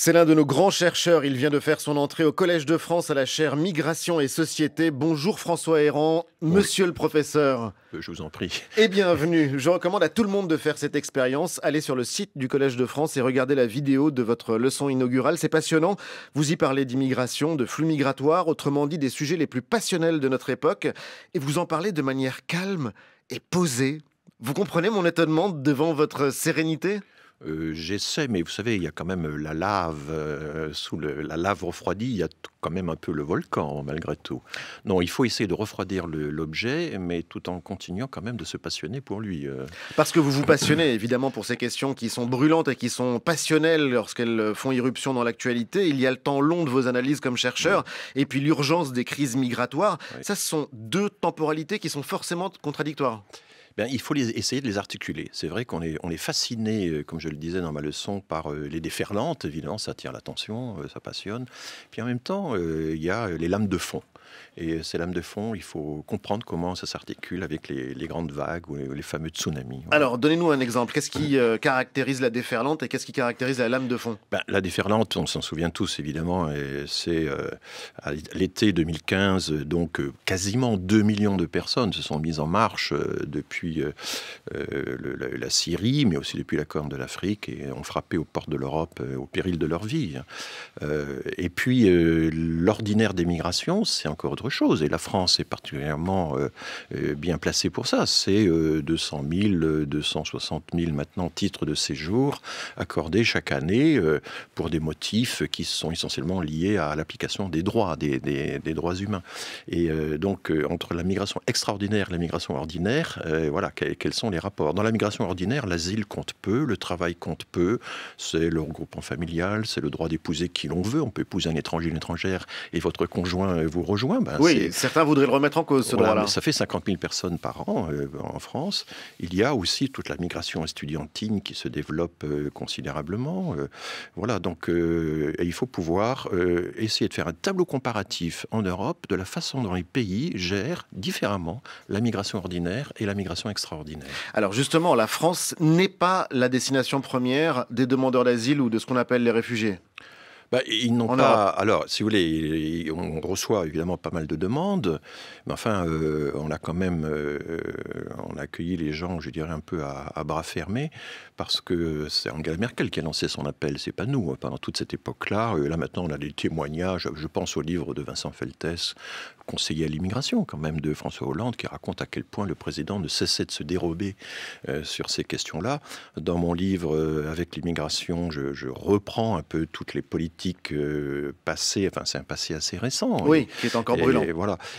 C'est l'un de nos grands chercheurs. Il vient de faire son entrée au Collège de France à la chaire Migration et Société. Bonjour François Héran, monsieur le professeur. Euh, je vous en prie. Et bienvenue. Je recommande à tout le monde de faire cette expérience. Allez sur le site du Collège de France et regardez la vidéo de votre leçon inaugurale. C'est passionnant. Vous y parlez d'immigration, de flux migratoires, autrement dit des sujets les plus passionnels de notre époque. Et vous en parlez de manière calme et posée. Vous comprenez mon étonnement devant votre sérénité euh, j'essaie, mais vous savez, il y a quand même euh, la lave, euh, sous la lave refroidie, il y a quand même un peu le volcan, malgré tout. Non, il faut essayer de refroidir l'objet, mais tout en continuant quand même de se passionner pour lui. Parce que vous vous passionnez, évidemment, pour ces questions qui sont brûlantes et qui sont passionnelles lorsqu'elles font irruption dans l'actualité. Il y a le temps long de vos analyses comme chercheur, et puis l'urgence des crises migratoires. Ça, ce sont deux temporalités qui sont forcément contradictoires. Ben, il faut les, essayer de les articuler. C'est vrai qu'on est, on est fasciné, euh, comme je le disais dans ma leçon, par euh, les déferlantes. Évidemment, ça attire l'attention, euh, ça passionne. Puis en même temps, il y a les lames de fond. Et euh, ces lames de fond, il faut comprendre comment ça s'articule avec les, grandes vagues ou les, fameux tsunamis. Alors, donnez-nous un exemple. Qu'est-ce qui euh, caractérise la déferlante et qu'est-ce qui caractérise la lame de fond ben, La déferlante, on s'en souvient tous évidemment, c'est euh, à l'été 2015, donc quasiment 2 millions de personnes se sont mises en marche depuis la, Syrie, mais aussi depuis la Corne de l'Afrique, et ont frappé aux portes de l'Europe au péril de leur vie. et puis, l'ordinaire des migrations, c'est autre chose. Et la France est particulièrement euh, euh, bien placée pour ça. C'est 200 000, 260 000 maintenant titres de séjour accordés chaque année euh, pour des motifs qui sont essentiellement liés à l'application des droits, des, droits humains. Et donc, entre la migration extraordinaire et la migration ordinaire, voilà, quels sont les rapports Dans la migration ordinaire, l'asile compte peu, le travail compte peu, c'est le regroupement familial, c'est le droit d'épouser qui l'on veut, on peut épouser un étranger, une étrangère, et votre conjoint vous rejoint ben, oui, certains voudraient le remettre en cause, ce voilà, droit-là. Ça fait 50 000 personnes par an euh, en France. Il y a aussi toute la migration estudiantine qui se développe euh, considérablement. Euh, voilà, donc il faut pouvoir essayer de faire un tableau comparatif en Europe de la façon dont les pays gèrent différemment la migration ordinaire et la migration extraordinaire. Alors justement, la France n'est pas la destination première des demandeurs d'asile ou de ce qu'on appelle les réfugiés. Bah, ils n'ont pas. alors, si vous voulez, on reçoit évidemment pas mal de demandes, mais enfin, euh, on a quand même, euh, on a accueilli les gens, je dirais un peu à, bras fermés, parce que c'est Angela Merkel qui a lancé son appel, c'est pas nous. Hein, pendant toute cette époque-là, euh, là maintenant, on a des témoignages. Je pense au livre de Vincent Feltès, conseiller à l'immigration, quand même, de François Hollande, qui raconte à quel point le président ne cessait de se dérober sur ces questions-là. Dans mon livre avec l'immigration, je reprends un peu toutes les politiques euh, passé, enfin c'est un passé assez récent. Hein. qui est encore brûlant.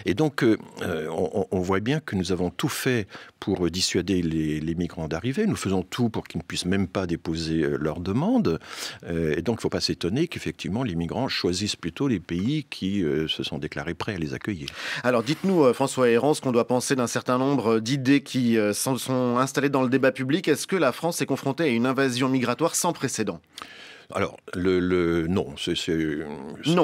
Et, donc euh, euh, on, voit bien que nous avons tout fait pour dissuader les, migrants d'arriver. Nous faisons tout pour qu'ils ne puissent même pas déposer leurs demandes. et donc il ne faut pas s'étonner qu'effectivement les migrants choisissent plutôt les pays qui se sont déclarés prêts à les accueillir. Alors dites-nous, François Héran, ce qu'on doit penser d'un certain nombre d'idées qui sont installées dans le débat public. Est-ce que la France est confrontée à une invasion migratoire sans précédent alors, non,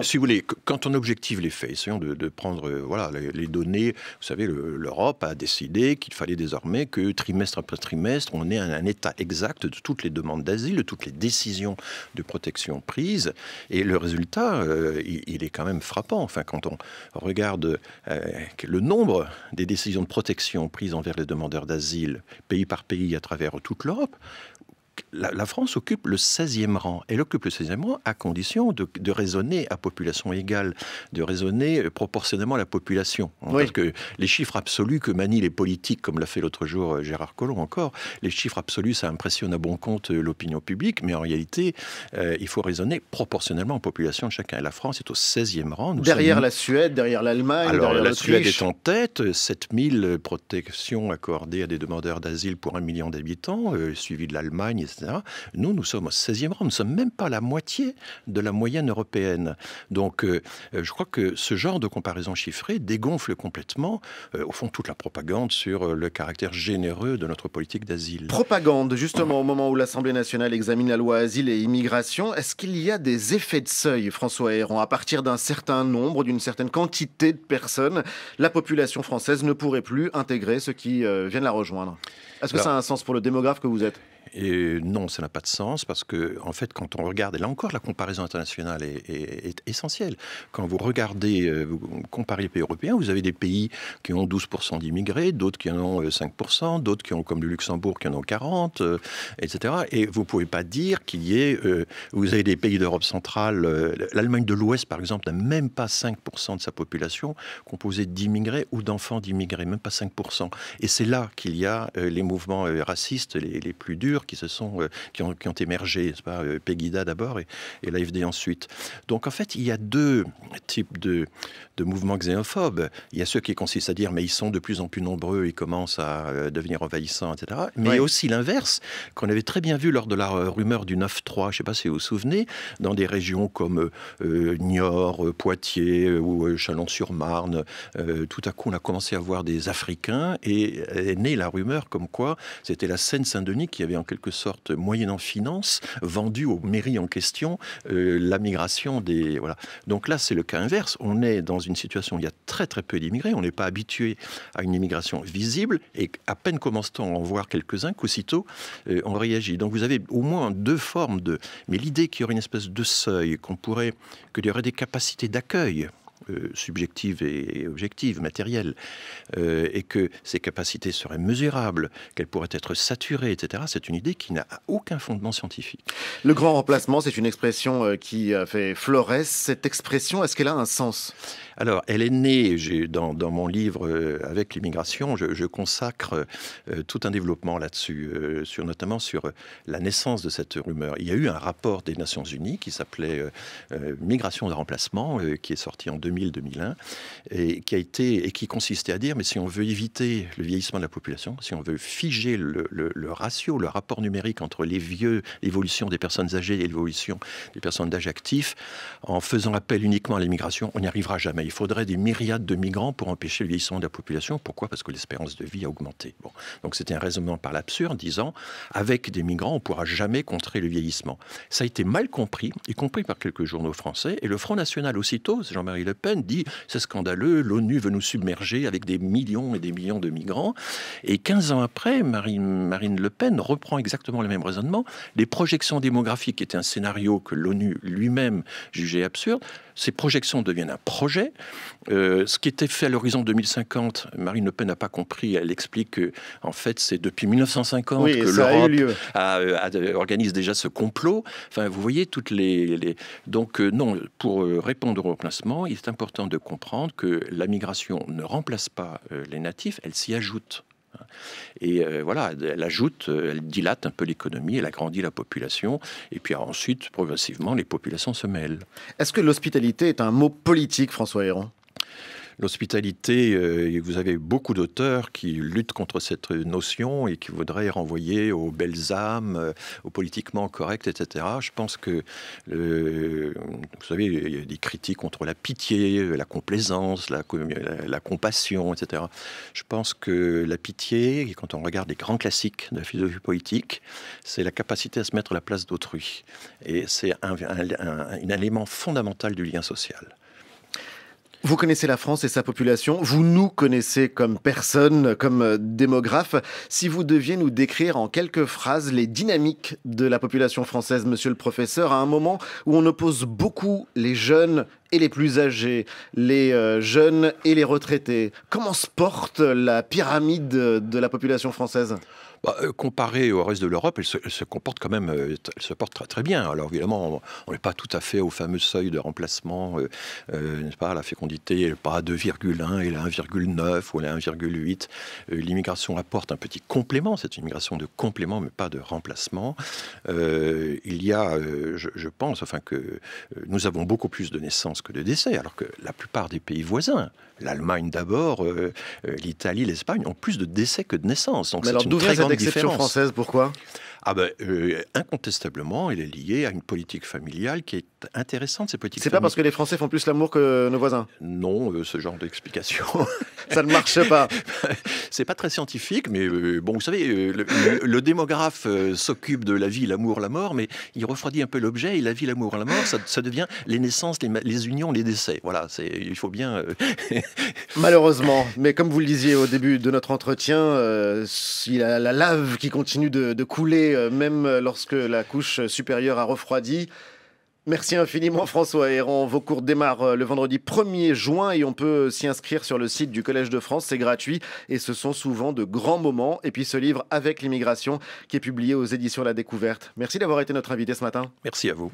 Si vous voulez, quand on objective les faits, essayons de, prendre euh, voilà, les, données. Vous savez, l'Europe a décidé qu'il fallait désormais que trimestre après trimestre, on ait un, état exact de toutes les demandes d'asile, de toutes les décisions de protection prises. Et le résultat, euh, il, est quand même frappant. Enfin, quand on regarde euh, le nombre des décisions de protection prises envers les demandeurs d'asile, pays par pays, à travers toute l'Europe, la, France occupe le 16e rang. Elle occupe le 16e rang à condition de, raisonner à population égale, de raisonner proportionnellement à la population. Hein, parce que les chiffres absolus que manient les politiques, comme l'a fait l'autre jour euh, Gérard Collomb encore, les chiffres absolus, ça impressionne à bon compte euh, l'opinion publique, mais en réalité, euh, il faut raisonner proportionnellement aux populations de chacun. Et la France est au 16e rang. derrière la Suède, derrière l'Allemagne, derrière la Suède est en tête, 7000 protections accordées à des demandeurs d'asile pour un million d'habitants, suivi de l'Allemagne, etc. Nous, nous sommes au 16e rang, nous ne sommes même pas la moitié de la moyenne européenne. Donc, euh, euh, je crois que ce genre de comparaison chiffrée dégonfle complètement, euh, au fond, toute la propagande sur le caractère généreux de notre politique d'asile. Propagande, justement, au moment où l'Assemblée nationale examine la loi asile et immigration, est-ce qu'il y a des effets de seuil, François Héran À partir d'un certain nombre, d'une certaine quantité de personnes, la population française ne pourrait plus intégrer ceux qui viennent la rejoindre. Est-ce que ça a un sens pour le démographe que vous êtes et non, ça n'a pas de sens parce que, en fait, quand on regarde, et là encore, la comparaison internationale est, essentielle. Quand vous regardez, euh, vous comparez les pays européens, vous avez des pays qui ont 12% d'immigrés, d'autres qui en ont 5%, euh, d'autres qui ont, comme le Luxembourg, qui en ont 40, euh, etc. Et vous ne pouvez pas dire qu'il y ait. vous avez des pays d'Europe centrale, l'Allemagne de l'Ouest, par exemple, n'a même pas 5% de sa population composée d'immigrés ou d'enfants d'immigrés, même pas 5%. Et c'est là qu'il y a les mouvements racistes les plus durs qui se sont, euh, qui, ont, émergé, euh, Pegida d'abord et, et l'AFD ensuite. Donc en fait, il y a deux types de, de mouvements xénophobes. Il y a ceux qui consistent à dire mais ils sont de plus en plus nombreux, ils commencent à euh, devenir envahissants, etc. Mais aussi l'inverse qu'on avait très bien vu lors de la rumeur du 9-3. Je ne sais pas si vous vous souvenez, dans des régions comme Niort, Poitiers ou Chalon-sur-Marne, tout à coup on a commencé à voir des Africains et est née la rumeur comme quoi c'était la Seine-Saint-Denis qui avait en quelque sorte, moyennant finance, vendu aux mairies en question euh, la migration des. Voilà. Donc là, c'est le cas inverse. On est dans une situation où il y a très très peu d'immigrés. On n'est pas habitué à une immigration visible et à peine commence-t-on à en voir quelques-uns qu'aussitôt euh, on réagit. Donc vous avez au moins deux formes de. Mais l'idée qu'il y aurait une espèce de seuil, qu'on pourrait, qu'il y aurait des capacités d'accueil euh, subjective et objective, matérielle, euh, et que ces capacités seraient mesurables, qu'elles pourraient être saturées, etc., c'est une idée qui n'a aucun fondement scientifique. Le grand remplacement, c'est une expression euh, qui fait florès. Cette expression, est-ce qu'elle a un sens alors, elle est née, dans, mon livre euh, avec l'immigration, je, consacre euh, tout un développement là-dessus, euh, sur, notamment sur la naissance de cette rumeur. Il y a eu un rapport des Nations Unies qui s'appelait Migration de remplacement, qui est sorti en 2000-2001, et qui a été et qui consistait à dire, mais si on veut éviter le vieillissement de la population, si on veut figer le, le ratio, le rapport numérique entre les vieux, l'évolution des personnes âgées et l'évolution des personnes d'âge actif, en faisant appel uniquement à l'immigration, on n'y arrivera jamais il faudrait des myriades de migrants pour empêcher le vieillissement de la population. Pourquoi Parce que l'espérance de vie a augmenté. Bon. Donc c'était un raisonnement par l'absurde, disant avec des migrants, on ne pourra jamais contrer le vieillissement. Ça a été mal compris, y compris par quelques journaux français. Et le Front National, aussitôt, Jean-Marie Le Pen dit c'est scandaleux, l'ONU veut nous submerger avec des millions et des millions de migrants. Et 15 ans après, Marine, Le Pen reprend exactement le même raisonnement. Les projections démographiques, étaient un scénario que l'ONU lui-même jugeait absurde, ces projections deviennent un projet. Euh, ce qui était fait à l'horizon 2050, Marine Le Pen n'a pas compris. Elle explique que, en fait, c'est depuis 1950 que l'Europe euh, euh, organise déjà ce complot. Enfin, vous voyez toutes les. Donc, non, pour répondre au remplacement, il est important de comprendre que la migration ne remplace pas les natifs, elle s'y ajoute. Et euh, voilà, elle ajoute, euh, elle dilate un peu l'économie, elle agrandit la population, et puis ensuite, progressivement, les populations se mêlent. Est-ce que l'hospitalité est un mot politique, François Héron L'hospitalité, euh, vous avez beaucoup d'auteurs qui luttent contre cette notion et qui voudraient renvoyer aux belles âmes, euh, aux politiquement corrects, etc. Je pense que, vous savez, il y a des critiques contre la pitié, la complaisance, la, compassion, etc. Je pense que la pitié, quand on regarde les grands classiques de la philosophie politique, c'est la capacité à se mettre à la place d'autrui. Et c'est un élément fondamental du lien social. Vous connaissez la France et sa population, vous nous connaissez comme personne, comme euh, démographe. Si vous deviez nous décrire en quelques phrases les dynamiques de la population française, monsieur le professeur, à un moment où on oppose beaucoup les jeunes et les plus âgés, les euh, jeunes et les retraités, comment se porte la pyramide de la population française bah, euh, comparé au reste de l'Europe, elle, se comporte quand même, euh, elle se porte très, très bien. Alors évidemment, on n'est pas tout à fait au fameux seuil de remplacement, euh, nest pas La fécondité n'est pas à 2,1, elle est à 1,9 ou à 1,8. L'immigration apporte un petit complément, c'est une immigration de complément, mais pas de remplacement. il y a, je, je, pense, enfin que nous avons beaucoup plus de naissances que de décès, alors que la plupart des pays voisins, l'Allemagne d'abord, l'Italie, l'Espagne, ont plus de décès que de naissances. Donc c'est très exception française, pourquoi ah ben, euh, incontestablement, il est lié à une politique familiale qui est intéressante. Ces politiques. C'est pas parce que les Français font plus l'amour que nos voisins. Non, euh, ce genre d'explication. ça ne marche pas. C'est pas très scientifique, mais euh, bon, vous savez, euh, le, démographe euh, s'occupe de la vie, l'amour, la mort, mais il refroidit un peu l'objet et la vie, l'amour, la mort, ça, devient les naissances, les, unions, les décès. Voilà, c'est il faut bien. Malheureusement, mais comme vous le disiez au début de notre entretien, a la lave qui continue de, couler, même lorsque la couche supérieure a refroidi. Merci infiniment François Héron. Vos cours démarrent euh, le vendredi 1er juin et on peut euh, s'y inscrire sur le site du Collège de France. C'est gratuit et ce sont souvent de grands moments. Et puis ce livre avec l'immigration qui est publié aux éditions La Découverte. Merci d'avoir été notre invité ce matin. Merci à vous.